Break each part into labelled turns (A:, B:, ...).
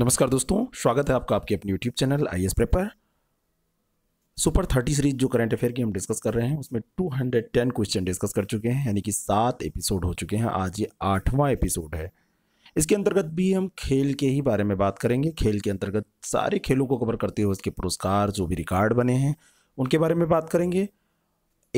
A: नमस्कार दोस्तों स्वागत है आपका आपके अपने YouTube channel I S paper super thirty series जो करंट अफेयर की हम डिस्कस कर रहे हैं उसमें 210 क्वेश्चन डिस्कस कर चुके हैं यानी कि सात एपिसोड हो चुके हैं आज ये आठवां एपिसोड है इसके अंतर्गत भी हम खेल के ही बारे में बात करेंगे खेल के अंतर्गत सारे खेलों को कवर करते हुए उसके पुरस्कार जो भी रिकॉर्ड बने हैं उनके बारे में बात करेंगे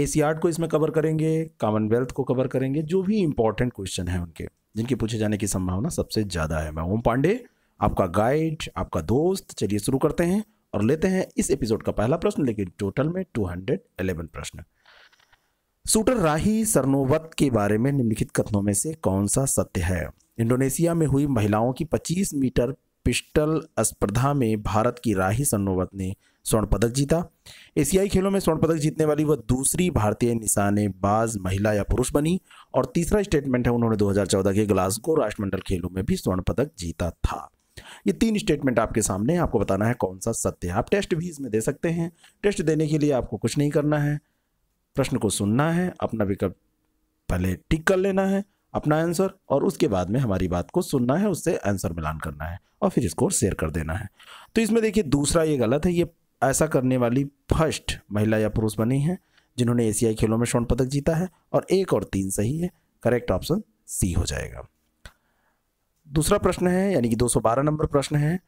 A: एसीआर्ट को इसमें कवर करेंगे कॉमनवेल्थ को कवर करेंगे जो भी इंपॉर्टेंट क्वेश्चन हैं उनके जिनके पूछे जाने की संभावना सबसे ज़्यादा है मैं ओम पांडे आपका गाइड आपका दोस्त चलिए शुरू करते हैं और लेते हैं इस एपिसोड का पहला प्रश्न लेकिन टोटल में टू हंड्रेड 211 प्रश्न शूटर राही सरनोवत के बारे में निम्नलिखित कथनों में से कौन सा सत्य है इंडोनेशिया में हुई महिलाओं की 25 मीटर पिस्टल स्पर्धा में भारत की राही सरनोवत ने स्वर्ण पदक जीता एशियाई खेलों में स्वर्ण पदक जीतने वाली वह दूसरी भारतीय निशानेबाज महिला या पुरुष बनी और तीसरा स्टेटमेंट है उन्होंने 2014 के ग्लासगो राष्ट्रमंडल खेलों में भी स्वर्ण पदक जीता था ये तीन स्टेटमेंट आपके सामने आपको बताना है कौन सा सत्य है आप टेस्ट भी इसमें दे सकते हैं टेस्ट देने के लिए आपको कुछ नहीं करना है प्रश्न को सुनना है अपना विकल्प पहले टिक कर लेना है अपना आंसर और उसके बाद में हमारी बात को सुनना है उससे आंसर मिलान करना है और फिर स्कोर शेयर कर देना है तो इसमें देखिए दूसरा ये गलत है ये ऐसा करने वाली फर्स्ट महिला या पुरुष बनी है जिन्होंने एशियाई खेलों में स्वर्ण पदक जीता है और एक और तीन सही है करेक्ट ऑप्शन सी हो जाएगा दूसरा प्रश्न है यानी कि 212 नंबर प्रश्न है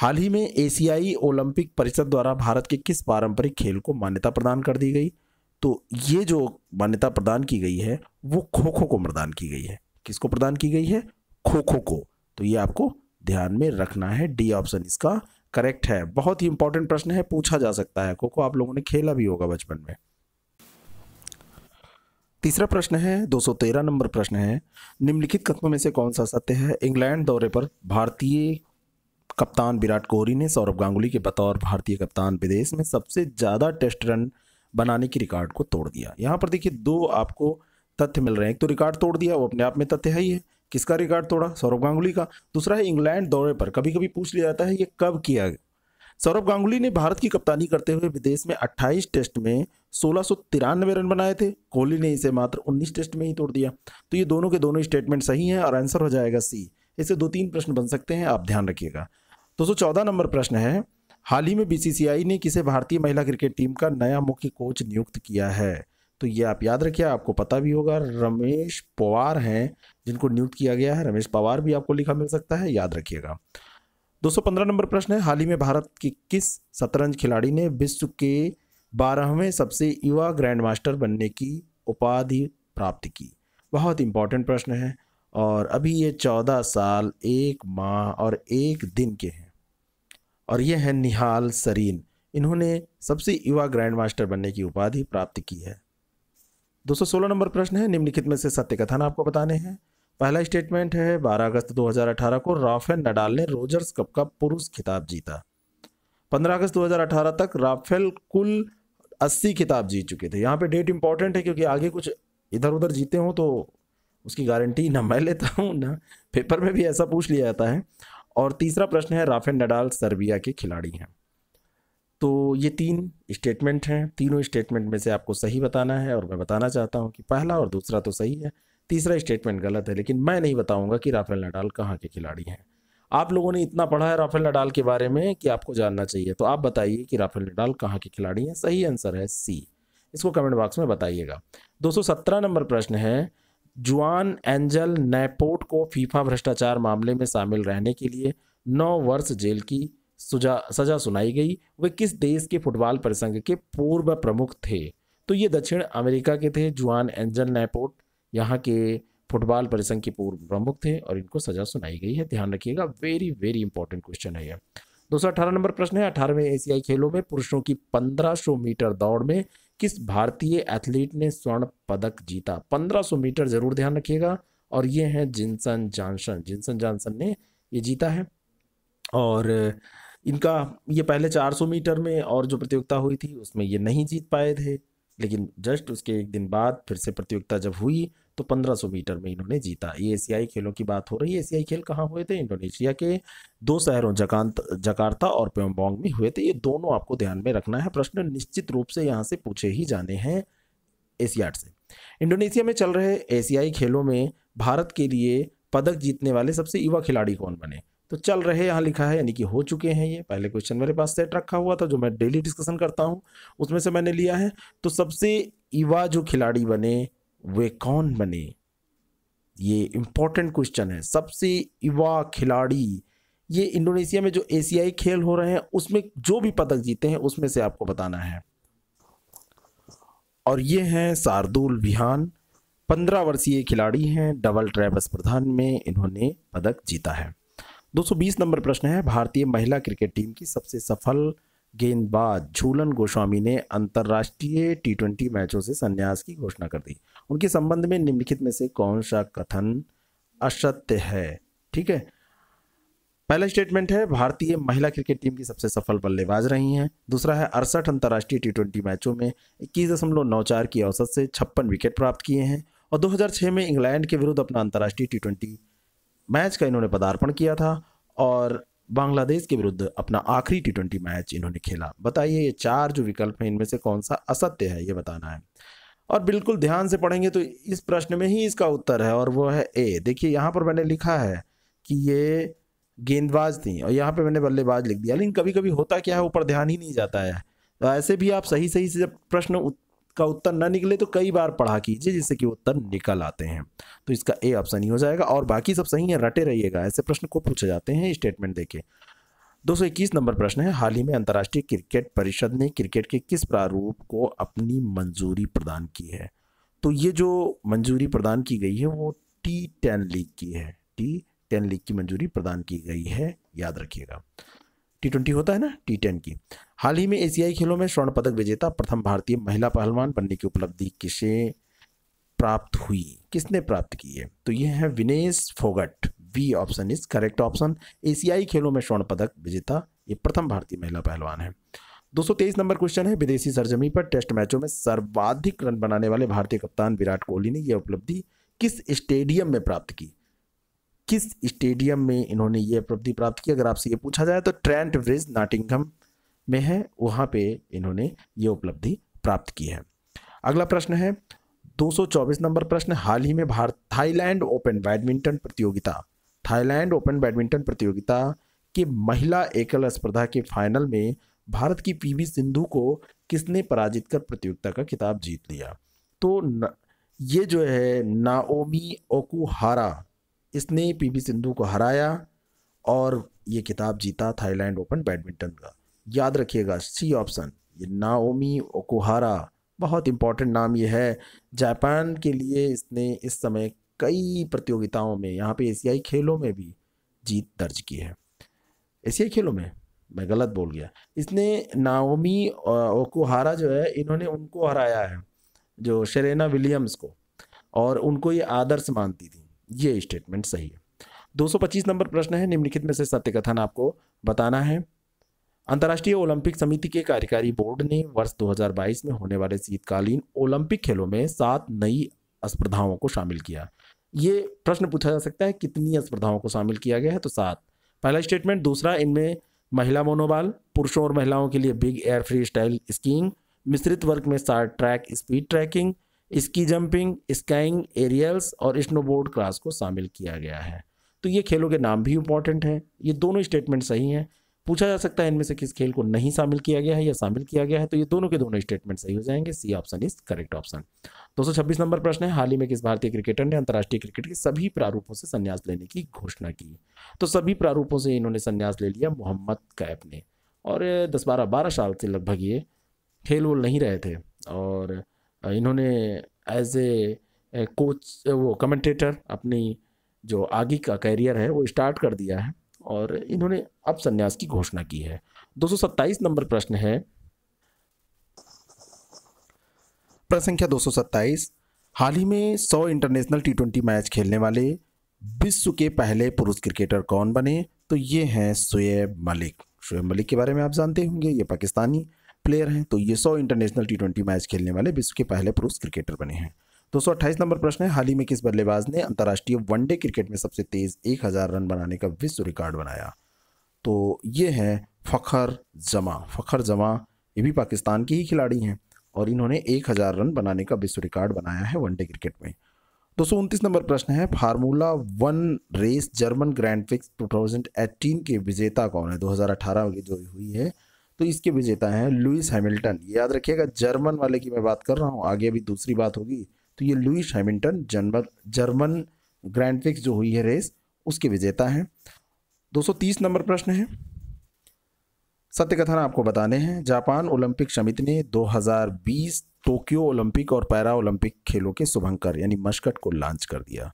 A: हाल ही में एशियाई ओलंपिक परिषद द्वारा भारत के किस पारंपरिक खेल को मान्यता प्रदान कर दी गई तो ये जो मान्यता प्रदान की गई है वो खो खो को प्रदान की गई है किसको प्रदान की गई है खो खो को तो ये आपको ध्यान में रखना है डी ऑप्शन इसका करेक्ट है बहुत ही इंपॉर्टेंट प्रश्न है पूछा जा सकता है खो खो आप लोगों ने खेला भी होगा बचपन में तीसरा प्रश्न है 213 नंबर प्रश्न है निम्नलिखित कथनों में से कौन सा सत्य है इंग्लैंड दौरे पर भारतीय कप्तान विराट कोहली ने सौरभ गांगुली के बतौर भारतीय कप्तान विदेश में सबसे ज़्यादा टेस्ट रन बनाने की रिकॉर्ड को तोड़ दिया यहाँ पर देखिए दो आपको तथ्य मिल रहे हैं एक तो रिकॉर्ड तोड़ दिया वो अपने आप में तथ्य है ही है किसका रिकॉर्ड तोड़ा सौरभ गांगुली का दूसरा है इंग्लैंड दौरे पर कभी कभी पूछ लिया जाता है ये कब किया सौरभ गांगुली ने भारत की कप्तानी करते हुए विदेश में 28 टेस्ट में सोलह रन बनाए थे कोहली ने इसे मात्र 19 टेस्ट में ही तोड़ दिया तो ये दोनों के दोनों स्टेटमेंट सही हैं और आंसर हो जाएगा सी इसे दो तीन प्रश्न बन सकते हैं आप ध्यान रखिएगा दो नंबर प्रश्न है हाल ही में बीसीसीआई ने किसे भारतीय महिला क्रिकेट टीम का नया मुख्य कोच नियुक्त किया है तो ये आप याद रखिए आपको पता भी होगा रमेश पवार हैं जिनको नियुक्त किया गया है रमेश पवार भी आपको लिखा मिल सकता है याद रखिएगा 215 नंबर प्रश्न है हाल ही में भारत के किस शतरंज खिलाड़ी ने विश्व के बारहवें सबसे युवा ग्रैंड मास्टर बनने की उपाधि प्राप्त की बहुत इंपॉर्टेंट प्रश्न है और अभी ये चौदह साल एक माह और एक दिन के हैं और ये है निहाल सरीन इन्होंने सबसे युवा ग्रैंड मास्टर बनने की उपाधि प्राप्त की है 216 नंबर प्रश्न है निम्नलिखित में से सत्य कथन आपको बताने हैं पहला स्टेटमेंट है 12 अगस्त 2018 को राफेल नडाल ने रोजर्स कप का पुरुष खिताब जीता 15 अगस्त 2018 तक राफेल कुल 80 खिताब जीत चुके थे यहाँ पे डेट इंपॉर्टेंट है क्योंकि आगे कुछ इधर उधर जीते हों तो उसकी गारंटी ना मैं लेता हूँ ना पेपर में भी ऐसा पूछ लिया जाता है और तीसरा प्रश्न है राफेल नडाल सर्बिया के खिलाड़ी हैं तो ये तीन स्टेटमेंट हैं तीनों स्टेटमेंट में से आपको सही बताना है और मैं बताना चाहता हूँ कि पहला और दूसरा तो सही है तीसरा स्टेटमेंट गलत है लेकिन मैं नहीं बताऊंगा कि राफेल नडाल कहाँ के खिलाड़ी हैं आप लोगों ने इतना पढ़ा है राफेल नडाल के बारे में कि आपको जानना चाहिए तो आप बताइए कि राफेल नडाल कहाँ के खिलाड़ी हैं सही आंसर है सी इसको कमेंट बॉक्स में बताइएगा 217 नंबर प्रश्न है जुआन एंजल नैपोर्ट को फीफा भ्रष्टाचार मामले में शामिल रहने के लिए नौ वर्ष जेल की सजा सुनाई गई वे किस देश के फुटबॉल परिसंघ के पूर्व प्रमुख थे तो ये दक्षिण अमेरिका के थे जुआन एंजल नैपोर्ट यहाँ के फुटबॉल परिसंघ के पूर्व प्रमुख थे और इनको सजा सुनाई गई है ध्यान रखिएगा वेरी वेरी इंपॉर्टेंट क्वेश्चन है यह दूसरा अठारह नंबर प्रश्न है अठारहवें एशियाई खेलों में पुरुषों की पंद्रह सौ मीटर दौड़ में किस भारतीय एथलीट ने स्वर्ण पदक जीता पंद्रह सौ मीटर जरूर ध्यान रखिएगा और ये हैं जिनसन जॉनसन जिनसन जॉनसन ने ये जीता है और इनका ये पहले 400 मीटर में और जो प्रतियोगिता हुई थी उसमें ये नहीं जीत पाए थे लेकिन जस्ट उसके एक दिन बाद फिर से प्रतियोगिता जब हुई तो 1500 मीटर में इन्होंने जीता ये एशियाई खेलों की बात हो रही है एशियाई खेल कहाँ हुए थे इंडोनेशिया के दो शहरों जकांत जकार्ता और प्योंगोंग में हुए थे ये दोनों आपको ध्यान में रखना है प्रश्न निश्चित रूप से यहाँ से पूछे ही जाने हैं एशियाड से इंडोनेशिया में चल रहे एशियाई खेलों में भारत के लिए पदक जीतने वाले सबसे युवा खिलाड़ी कौन बने तो चल रहे यहाँ लिखा है यानी कि हो चुके हैं ये पहले क्वेश्चन मेरे पास सेट रखा हुआ था जो मैं डेली डिस्कशन करता हूँ उसमें से मैंने लिया है तो सबसे युवा जो खिलाड़ी बने वे कौन बने ये इम्पोर्टेंट क्वेश्चन है सबसे युवा खिलाड़ी ये इंडोनेशिया में जो एशियाई खेल हो रहे हैं उसमें जो भी पदक जीते हैं उसमें से आपको बताना है और ये हैं शार्दुल बिहान पंद्रह वर्षीय खिलाड़ी हैं डबल ट्रैप स्पर्धा में इन्होंने पदक जीता है 220 नंबर प्रश्न है भारतीय महिला क्रिकेट टीम की सबसे सफल गेंदबाज झूलन गोस्वामी ने अंतर्राष्ट्रीय टी ट्वेंटी मैचों से संन्यास की घोषणा कर दी उनके संबंध में निम्नलिखित में से कौन सा कथन असत्य है ठीक है पहला स्टेटमेंट है भारतीय महिला क्रिकेट टीम की सबसे सफल बल्लेबाज रही हैं दूसरा है अड़सठ अंतर्राष्ट्रीय टी ट्वेंटी मैचों में इक्कीस दशमलव नौ चार की औसत से छप्पन विकेट प्राप्त किए हैं और 2006 में इंग्लैंड के विरुद्ध अपना अंतर्राष्ट्रीय टी ट्वेंटी मैच का इन्होंने पदार्पण किया था और बांग्लादेश के विरुद्ध अपना आखिरी टी ट्वेंटी मैच इन्होंने खेला बताइए ये चार जो विकल्प हैं इनमें से कौन सा असत्य है ये बताना है और बिल्कुल ध्यान से पढ़ेंगे तो इस प्रश्न में ही इसका उत्तर है और वो है ए देखिए यहाँ पर मैंने लिखा है कि ये गेंदबाज थी और यहाँ पे मैंने बल्लेबाज लिख दिया लेकिन कभी कभी होता क्या है ऊपर ध्यान ही नहीं जाता है तो ऐसे भी आप सही सही से जब प्रश्न का उत्तर ना निकले तो कई बार पढ़ा कीजिए जिससे कि उत्तर निकल आते हैं तो इसका ए ऑप्शन ही हो जाएगा और बाकी सब सही है रटे रहिएगा ऐसे प्रश्न को पूछे जाते हैं स्टेटमेंट देके इक्कीस नंबर प्रश्न है हाल ही में अंतर्राष्ट्रीय क्रिकेट परिषद ने क्रिकेट के किस प्रारूप को अपनी मंजूरी प्रदान की है तो ये जो मंजूरी प्रदान की गई है वो टी टेन लीग की है टी टेन लीग की मंजूरी प्रदान की गई है याद रखिएगा टी ट्वेंटी होता है ना टी टेन की हाल ही में एशियाई खेलों में स्वर्ण पदक विजेता प्रथम भारतीय महिला पहलवान बनने की उपलब्धि किसे प्राप्त हुई किसने प्राप्त की है तो यह है Vinesh Phogat B option is correct option एशियाई खेलों में स्वर्ण पदक विजेता ये प्रथम भारतीय महिला पहलवान है 223 नंबर क्वेश्चन है विदेशी सरजमी पर टेस्ट मैचों में सर्वाधिक रन बनाने वाले भारतीय कप्तान विराट कोहली ने यह उपलब्धि किस स्टेडियम में प्राप्त की किस स्टेडियम में इन्होंने ये उपलब्धि प्राप्त की अगर आपसे ये पूछा जाए तो ट्रेंट ब्रिज नाटिंगम में है वहाँ पे इन्होंने ये उपलब्धि प्राप्त की है अगला प्रश्न है 224 नंबर प्रश्न हाल ही में भारत थाईलैंड ओपन बैडमिंटन प्रतियोगिता थाईलैंड ओपन बैडमिंटन प्रतियोगिता के महिला एकल स्पर्धा के फाइनल में भारत की पीवी सिंधु को किसने पराजित कर प्रतियोगिता का खिताब जीत लिया तो न, ये जो है नाओमी ओकुहारा इसने पीवी सिंधु को हराया और ये किताब जीता थाईलैंड ओपन बैडमिंटन का याद रखिएगा सी ऑप्शन ये नाओमी ओकुहारा बहुत इंपॉर्टेंट नाम ये है जापान के लिए इसने इस समय कई प्रतियोगिताओं में यहाँ पे एशियाई खेलों में भी जीत दर्ज की है एशियाई खेलों में मैं गलत बोल गया इसने नाओमी ओकुहारा जो है इन्होंने उनको हराया है जो शरेना विलियम्स को और उनको ये आदर्श मानती थी ये स्टेटमेंट सही है 225 नंबर प्रश्न है निम्नलिखित में से सत्य कथन आपको बताना है अंतर्राष्ट्रीय ओलंपिक समिति के कार्यकारी बोर्ड ने वर्ष 2022 में होने वाले शीतकालीन ओलंपिक खेलों में सात नई स्पर्धाओं को शामिल किया ये प्रश्न पूछा जा सकता है कितनी स्पर्धाओं को शामिल किया गया है तो सात पहला स्टेटमेंट दूसरा इनमें महिला मोनोबाल पुरुषों और महिलाओं के लिए big air freestyle skiing मिश्रित वर्ग में short track speed tracking ski jumping skiing aerials और स्नोबोर्ड क्लास को शामिल किया गया है तो ये खेलों के नाम भी इंपॉर्टेंट हैं ये दोनों स्टेटमेंट सही हैं पूछा जा सकता है इनमें से किस खेल को नहीं शामिल किया गया है या शामिल किया गया है तो ये दोनों के दोनों स्टेटमेंट सही हो जाएंगे C option is correct option दो सौ छब्बीस नंबर प्रश्न है हाल ही में किस भारतीय क्रिकेटर ने अंतर्राष्ट्रीय क्रिकेट के सभी प्रारूपों से संन्यास लेने की घोषणा की तो सभी प्रारूपों से इन्होंने संन्यास ले लिया मोहम्मद कैप ने और दस बारह बारह साल से लगभग ये खेल वो नहीं रहे थे और इन्होंने एज ए कोच वो कमेंटेटर अपनी जो आगे का कैरियर है वो स्टार्ट कर दिया है और इन्होंने अब संन्यास की घोषणा की है दो नंबर प्रश्न है प्रश्न संख्या 227 हाल ही में 100 इंटरनेशनल टी ट्वेंटी मैच खेलने वाले विश्व के पहले पुरुष क्रिकेटर कौन बने तो ये हैं शुएब मलिक शुएब मलिक के बारे में आप जानते होंगे ये पाकिस्तानी प्लेयर हैं तो ये सौ इंटरनेशनल टी ट्वेंटी मैच खेलने वाले विश्व के पहले पुरुष क्रिकेटर बने हैं दो तो सौ अट्ठाईस नंबर प्रश्न है हाल ही में किस बल्लेबाज ने अंतर्राष्ट्रीय वनडे क्रिकेट में सबसे तेज़ एक हज़ार रन बनाने का विश्व रिकॉर्ड बनाया तो ये है फ़खर जमा फ़खर जमा ये भी पाकिस्तान के ही खिलाड़ी हैं और इन्होंने एक हज़ार रन बनाने का विश्व रिकॉर्ड बनाया है वनडे क्रिकेट में दो तो सौ उनतीस नंबर प्रश्न है formula one race German grand prix 2018 के विजेता कौन है 2018 में जो हुई है तो इसके विजेता हैं लुइस हैमिल्टन याद रखिएगा जर्मन वाले की मैं बात कर रहा हूँ आगे अभी दूसरी बात होगी तो ये Lewis Hamilton German German grand prix जो हुई है रेस उसके विजेता हैं 230 नंबर प्रश्न है सत्य कथन आपको बताने हैं जापान ओलंपिक समिति ने 2020 टोक्यो ओलंपिक और पैरा ओलंपिक खेलों के शुभंकर यानी मस्कट को लॉन्च कर दिया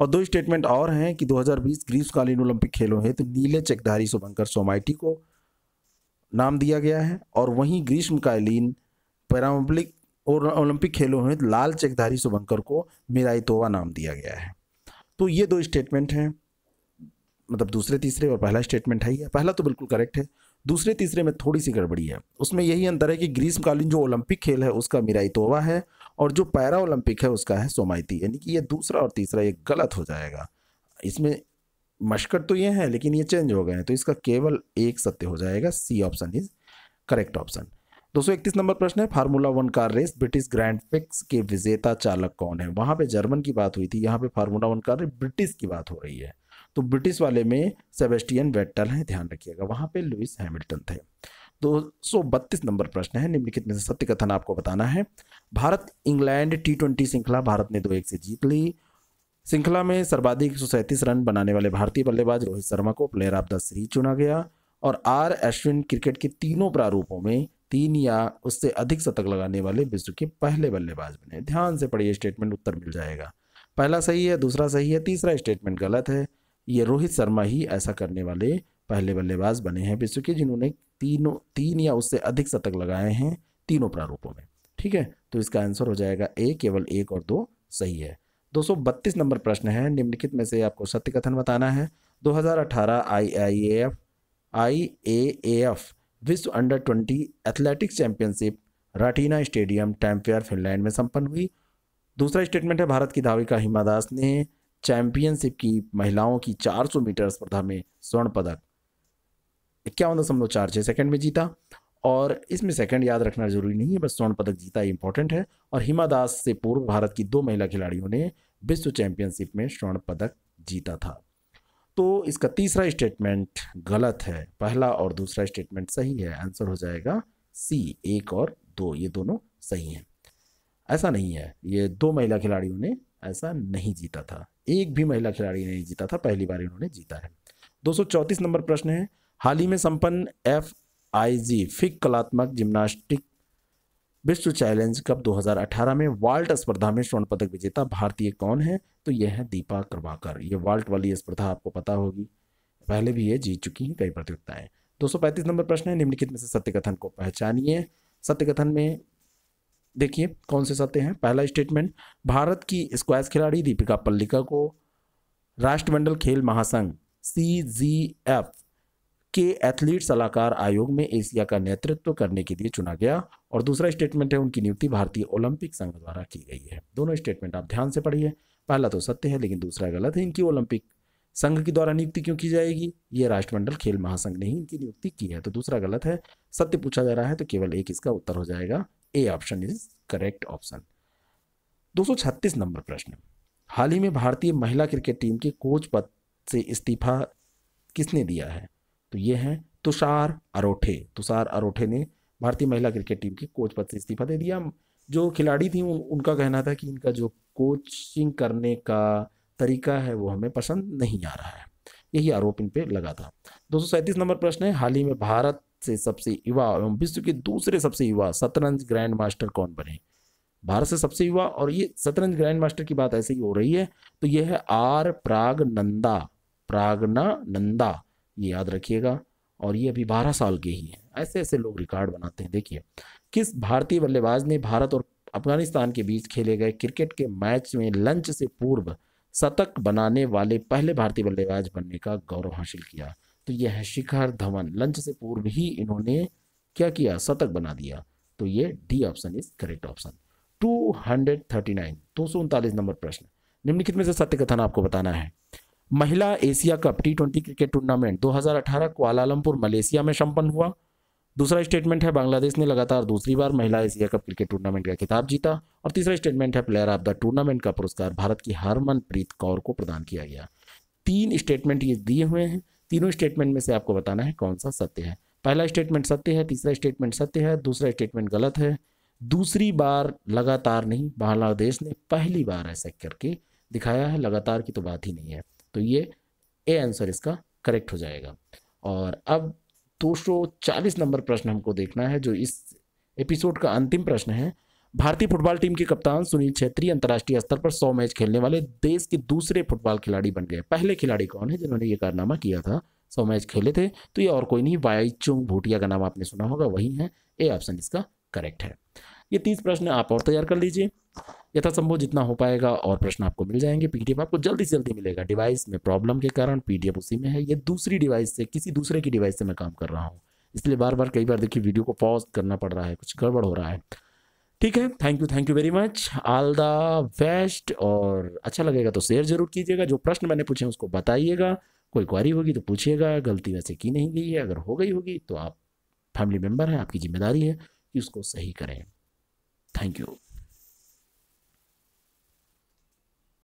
A: और दो स्टेटमेंट और हैं कि 2020 ग्रीष्मकालीन ओलंपिक खेलों हेतु तो नीले चेकधारी शुभंकर सोमाइटी को नाम दिया गया है और वहीं ग्रीष्मकालीन पैरालंपिक और ओलंपिक खेलों में लाल चेकधारी शुभंकर को मिराई तोवा नाम दिया गया है तो ये दो स्टेटमेंट हैं मतलब दूसरे तीसरे और पहला स्टेटमेंट है ही पहला तो बिल्कुल करेक्ट है दूसरे तीसरे में थोड़ी सी गड़बड़ी है उसमें यही अंतर है कि ग्रीष्मकालीन जो ओलंपिक खेल है उसका मिराई तोवा है और जो पैरा ओलंपिक है उसका है सोमाइती यानी कि ये दूसरा और तीसरा ये गलत हो जाएगा इसमें मशकर तो ये है लेकिन ये चेंज हो गए हैं तो इसका केवल एक सत्य हो जाएगा C option is correct option दो सौ इकतीस नंबर प्रश्न है formula one car race British grand prix के विजेता चालक कौन है वहां पे जर्मन की बात हुई थी यहाँ पे formula one car race British की बात हो रही है तो ब्रिटिश वाले में सेबेस्टियन वेटल हैं ध्यान रखिएगा वहां पे लुइस हैमिल्टन थे दो सौ बत्तीस नंबर प्रश्न है निम्नलिखित में से सत्य कथन आपको बताना है भारत इंग्लैंड टी ट्वेंटी श्रृंखला भारत ने दो एक से जीत ली श्रृंखला में सर्वाधिक एक रन बनाने वाले भारतीय बल्लेबाज रोहित शर्मा को प्लेयर ऑफ द सीरीज चुना गया और आर अश्विन क्रिकेट के तीनों प्रारूपों में तीन या उससे अधिक शतक लगाने वाले विश्व के पहले बल्लेबाज बने ध्यान से पढ़िए स्टेटमेंट उत्तर मिल जाएगा पहला सही है दूसरा सही है तीसरा स्टेटमेंट गलत है ये रोहित शर्मा ही ऐसा करने वाले पहले बल्लेबाज बने हैं विश्व के जिन्होंने तीनों तीन या उससे अधिक शतक लगाए हैं तीनों प्रारूपों में ठीक है तो इसका आंसर हो जाएगा ए केवल एक और दो सही है 232 नंबर प्रश्न है निम्नलिखित में से आपको सत्य कथन बताना है 2018 ए आईएएएफ विश्व under 20 athletics championship Ratina stadium Tampere Finland में संपन्न हुई दूसरा स्टेटमेंट है भारत की धाविका हिमा दास ने चैंपियनशिप की महिलाओं की 400 मीटर स्पर्धा में स्वर्ण पदक इक्यावन दशमलव चार छः सेकेंड में जीता और इसमें सेकंड याद रखना जरूरी नहीं है बस स्वर्ण पदक जीता इंपॉर्टेंट है और हिमा दास से पूर्व भारत की दो महिला खिलाड़ियों ने विश्व चैंपियनशिप में स्वर्ण पदक जीता था तो इसका तीसरा स्टेटमेंट गलत है पहला और दूसरा स्टेटमेंट सही है आंसर हो जाएगा सी एक और दो ये दोनों सही हैं ऐसा नहीं है ये दो महिला खिलाड़ियों ने ऐसा नहीं जीता था एक भी महिला खिलाड़ी नहीं जीता था पहली बार इन्होंने जीता है दो नंबर प्रश्न है हाल ही में संपन्न एफ आई जी फिक कलात्मक जिम्नास्टिक विश्व चैलेंज कप 2018 में वाल्ट स्पर्धा में स्वर्ण पदक विजेता भारतीय कौन है तो यह है दीपा करवाकर ये वाल्ट वाली स्पर्धा आपको पता होगी पहले भी ये जीत चुकी हैं कई प्रतियोगिताएं दो सौ पैंतीस नंबर प्रश्न है निम्नलिखित में से सत्य कथन को पहचानिए सत्य कथन में देखिए कौन से सत्य हैं पहला स्टेटमेंट भारत की स्क्वास खिलाड़ी दीपिका पल्लिका को राष्ट्रमंडल खेल महासंघ सी जी एफ के एथलीट सलाहकार आयोग में एशिया का नेतृत्व करने के लिए चुना गया और दूसरा स्टेटमेंट है उनकी नियुक्ति भारतीय ओलंपिक संघ द्वारा की गई है दोनों स्टेटमेंट आप ध्यान से पढ़िए पहला तो सत्य है लेकिन दूसरा गलत है इनकी ओलंपिक संघ के द्वारा नियुक्ति क्यों की जाएगी ये राष्ट्रमंडल खेल महासंघ ने ही इनकी नियुक्ति की है तो दूसरा गलत है सत्य पूछा जा रहा है तो केवल एक इसका उत्तर हो जाएगा A option is correct option दो नंबर प्रश्न हाल ही में भारतीय महिला क्रिकेट टीम के कोच पद से इस्तीफा किसने दिया है तो ये हैं तुषार अरोठे तुषार अरोठे ने भारतीय महिला क्रिकेट टीम के कोच पद से इस्तीफा दे दिया जो खिलाड़ी थी उन, उनका कहना था कि इनका जो कोचिंग करने का तरीका है वो हमें पसंद नहीं आ रहा है यही आरोप इन पे लगा था दो नंबर प्रश्न है हाल ही में भारत से सबसे युवा एवं विश्व के दूसरे सबसे युवा शतरंज ग्रैंड मास्टर कौन बने भारत से सबसे युवा और ये शतरंज ग्रैंड मास्टर की बात ऐसे ही हो रही है तो ये है R Praggnanandhaa Praggnanandhaa ये याद रखिएगा और ये अभी बारह साल के ही हैं ऐसे ऐसे लोग रिकॉर्ड बनाते हैं देखिए किस भारतीय बल्लेबाज ने भारत और अफगानिस्तान के बीच खेले गए क्रिकेट के मैच में लंच से पूर्व शतक बनाने वाले पहले भारतीय बल्लेबाज बनने का गौरव हासिल किया तो यह है शिखर धवन लंच से पूर्व ही इन्होंने क्या किया शतक बना दिया तो ये D option is correct option two hundred thirty nine दो सौ उनतालीस नंबर प्रश्न निम्नलिखित में से सत्य कथन आपको बताना है महिला Asia cup T twenty cricket tournament 2018 Kuala Lumpur Malaysia में संपन्न हुआ दूसरा स्टेटमेंट है बांग्लादेश ने लगातार दूसरी बार महिला एशिया कप क्रिकेट टूर्नामेंट का खिताब जीता और तीसरा स्टेटमेंट है प्लेयर ऑफ द टूर्नामेंट का पुरस्कार भारत की हरमनप्रीत कौर को प्रदान किया गया तीन स्टेटमेंट ये दिए हुए हैं तीनों स्टेटमेंट में से आपको बताना है कौन सा सत्य है पहला स्टेटमेंट सत्य है तीसरा स्टेटमेंट सत्य है दूसरा स्टेटमेंट गलत है दूसरी बार लगातार नहीं बांग्लादेश ने पहली बार ऐसा करके दिखाया है लगातार की तो बात ही नहीं है तो ये ए आंसर इसका करेक्ट हो जाएगा और अब 240 नंबर प्रश्न हमको देखना है जो इस एपिसोड का अंतिम प्रश्न है भारतीय फुटबॉल टीम के कप्तान सुनील छेत्री अंतर्राष्ट्रीय स्तर पर 100 मैच खेलने वाले देश के दूसरे फुटबॉल खिलाड़ी बन गए पहले खिलाड़ी कौन है जिन्होंने ये कारनामा किया था 100 मैच खेले थे तो ये और कोई नहीं वाईचुंग भूटिया का नाम आपने सुना होगा वही है ए ऑप्शन इसका करेक्ट है ये तीस प्रश्न आप और तैयार कर लीजिए यथासंभव जितना हो पाएगा और प्रश्न आपको मिल जाएंगे पीडीएफ आपको जल्दी से जल्दी मिलेगा डिवाइस में प्रॉब्लम के कारण पीडीएफ उसी में है ये दूसरी डिवाइस से किसी दूसरे की डिवाइस से मैं काम कर रहा हूँ इसलिए बार बार कई बार देखिए वीडियो को पॉज करना पड़ रहा है कुछ गड़बड़ हो रहा है ठीक है thank you thank you very much all the best और अच्छा लगेगा तो शेयर जरूर कीजिएगा जो प्रश्न मैंने पूछे उसको बताइएगा कोई क्वारी होगी तो पूछिएगा गलती वैसे की नहीं गई है अगर हो गई होगी तो आप फैमिली मेम्बर हैं आपकी जिम्मेदारी है कि उसको सही करें थैंक यू